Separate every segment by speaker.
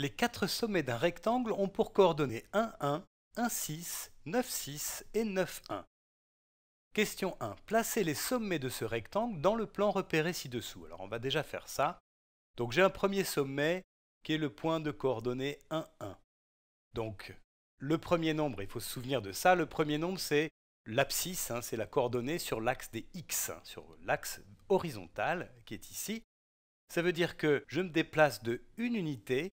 Speaker 1: Les quatre sommets d'un rectangle ont pour coordonnées 1, 1, 1, 6, 9, 6 et 9, 1. Question 1. Placez les sommets de ce rectangle dans le plan repéré ci-dessous. Alors on va déjà faire ça. Donc j'ai un premier sommet qui est le point de coordonnée 1, 1. Donc le premier nombre, il faut se souvenir de ça, le premier nombre c'est l'abscisse, hein, c'est la coordonnée sur l'axe des x, sur l'axe horizontal qui est ici. Ça veut dire que je me déplace de une unité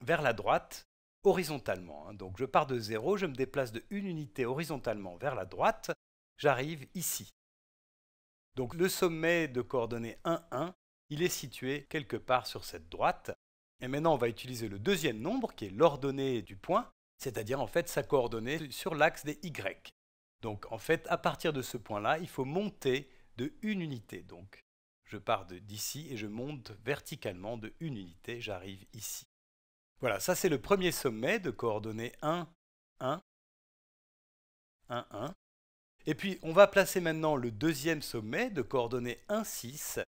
Speaker 1: vers la droite horizontalement. Hein. Donc je pars de 0, je me déplace de une unité horizontalement vers la droite, j'arrive ici. Donc le sommet de coordonnées 1, 1, il est situé quelque part sur cette droite. Et maintenant on va utiliser le deuxième nombre qui est l'ordonnée du point, c'est-à-dire en fait sa coordonnée sur l'axe des Y. Donc en fait à partir de ce point-là, il faut monter de une unité. Donc je pars d'ici et je monte verticalement de une unité, j'arrive ici. Voilà, ça c'est le premier sommet de coordonnées 1, 1, 1, 1. Et puis on va placer maintenant le deuxième sommet de coordonnées 1, 6.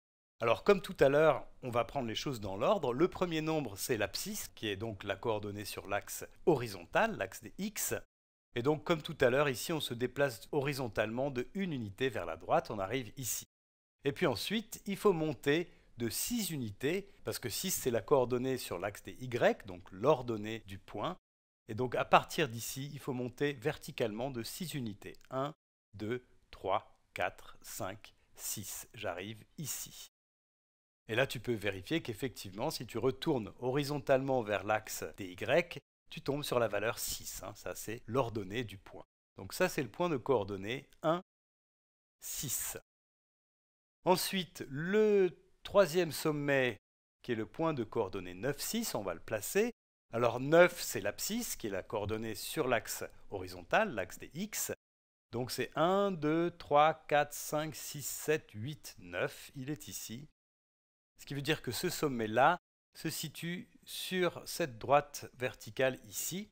Speaker 1: Alors comme tout à l'heure, on va prendre les choses dans l'ordre. Le premier nombre c'est l'abscisse, qui est donc la coordonnée sur l'axe horizontal, l'axe des x. Et donc comme tout à l'heure, ici on se déplace horizontalement de une unité vers la droite, on arrive ici. Et puis ensuite, il faut monter de 6 unités, parce que 6 c'est la coordonnée sur l'axe des Y, donc l'ordonnée du point. Et donc à partir d'ici, il faut monter verticalement de 6 unités. 1, 2, 3, 4, 5, 6. J'arrive ici. Et là, tu peux vérifier qu'effectivement, si tu retournes horizontalement vers l'axe des Y, tu tombes sur la valeur 6. Hein. Ça, c'est l'ordonnée du point. Donc ça, c'est le point de coordonnée 1, 6. Ensuite, le troisième sommet, qui est le point de coordonnées 9, 6, on va le placer. Alors 9, c'est l'abscisse, qui est la coordonnée sur l'axe horizontal, l'axe des X. Donc c'est 1, 2, 3, 4, 5, 6, 7, 8, 9. Il est ici. Ce qui veut dire que ce sommet-là se situe sur cette droite verticale ici.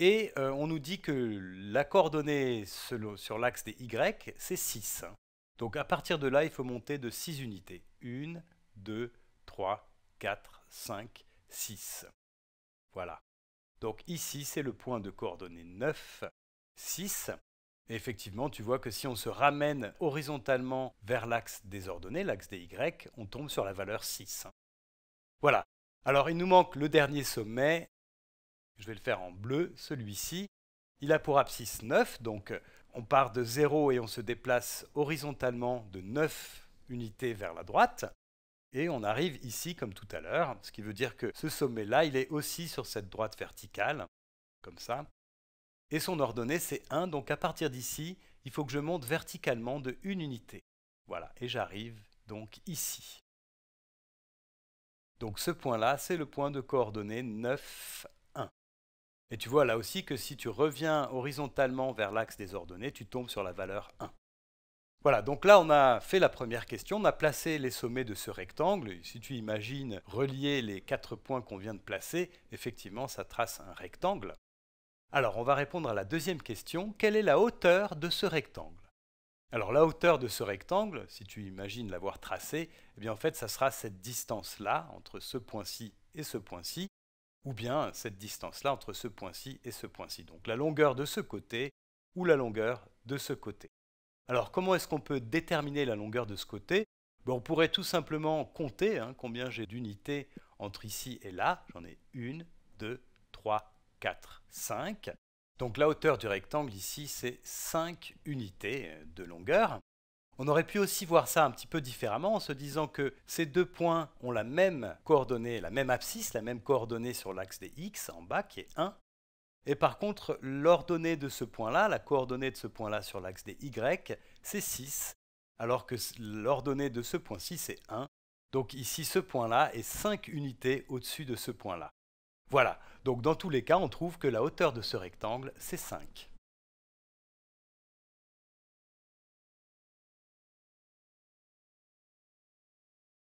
Speaker 1: Et euh, on nous dit que la coordonnée sur l'axe des Y, c'est 6. Donc à partir de là, il faut monter de 6 unités. 1, 2, 3, 4, 5, 6. Voilà. Donc ici, c'est le point de coordonnées 9, 6. Et effectivement, tu vois que si on se ramène horizontalement vers l'axe des ordonnées, l'axe des Y, on tombe sur la valeur 6. Voilà. Alors il nous manque le dernier sommet. Je vais le faire en bleu, celui-ci. Il a pour abscisse 9, donc on part de 0 et on se déplace horizontalement de 9 unité vers la droite. Et on arrive ici comme tout à l'heure, ce qui veut dire que ce sommet-là, il est aussi sur cette droite verticale, comme ça. Et son ordonnée, c'est 1, donc à partir d'ici, il faut que je monte verticalement de une unité. Voilà, et j'arrive donc ici. Donc ce point-là, c'est le point de coordonnée 9, 1. Et tu vois là aussi que si tu reviens horizontalement vers l'axe des ordonnées, tu tombes sur la valeur 1. Voilà, donc là on a fait la première question, on a placé les sommets de ce rectangle. Si tu imagines relier les quatre points qu'on vient de placer, effectivement ça trace un rectangle. Alors on va répondre à la deuxième question, quelle est la hauteur de ce rectangle Alors la hauteur de ce rectangle, si tu imagines l'avoir tracé, eh bien en fait ça sera cette distance-là entre ce point-ci et ce point-ci, ou bien cette distance-là entre ce point-ci et ce point-ci. Donc la longueur de ce côté ou la longueur de ce côté. Alors comment est-ce qu'on peut déterminer la longueur de ce côté ben, On pourrait tout simplement compter hein, combien j'ai d'unités entre ici et là. J'en ai une, 2, 3, 4, 5. Donc la hauteur du rectangle ici, c'est 5 unités de longueur. On aurait pu aussi voir ça un petit peu différemment en se disant que ces deux points ont la même coordonnée, la même abscisse, la même coordonnée sur l'axe des x en bas qui est 1. Et par contre, l'ordonnée de ce point-là, la coordonnée de ce point-là sur l'axe des Y, c'est 6, alors que l'ordonnée de ce point-ci, c'est 1. Donc ici, ce point-là est 5 unités au-dessus de ce point-là. Voilà, donc dans tous les cas, on trouve que la hauteur de ce rectangle, c'est 5.